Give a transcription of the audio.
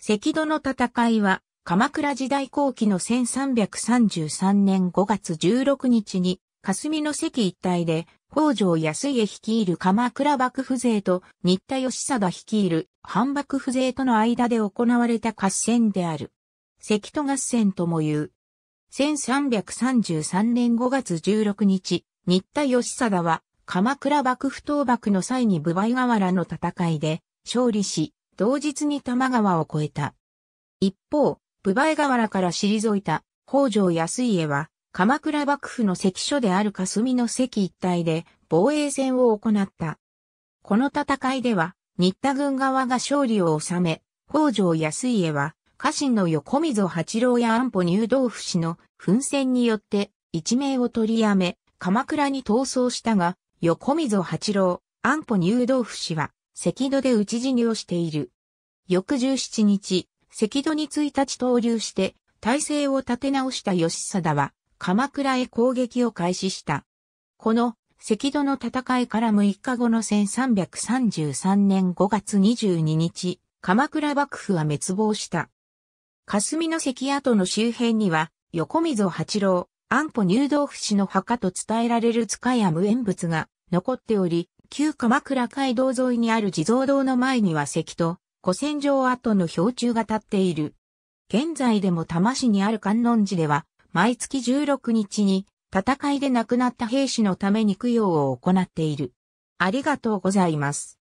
関戸の戦いは、鎌倉時代後期の1333年5月16日に、霞の関一帯で、北条安家率いる鎌倉幕府勢と、新田義貞率いる反幕府勢との間で行われた合戦である。関戸合戦とも言う。1333年5月16日、新田義貞は、鎌倉幕府倒幕の際に部外河原の戦いで、勝利し、同日に多摩川を越えた。一方、武梅河原から退いた北条安家は、鎌倉幕府の関所である霞の関一帯で防衛戦を行った。この戦いでは、新田軍側が勝利を収め、北条安家は、家臣の横溝八郎や安保入道府氏の奮戦によって一命を取りやめ、鎌倉に逃走したが、横溝八郎、安保入道府氏は、赤土で討ち死にをしている。翌17日、赤土に1日投入して体制を立て直した吉貞は鎌倉へ攻撃を開始した。この赤土の戦いから6日後の1333年5月22日、鎌倉幕府は滅亡した。霞の関跡の周辺には、横溝八郎、安保入道不死の墓と伝えられる塚や無縁物が残っており、旧鎌倉街道沿いにある地蔵堂の前には石と古戦場跡の標柱が立っている。現在でも多摩市にある観音寺では、毎月16日に戦いで亡くなった兵士のために供養を行っている。ありがとうございます。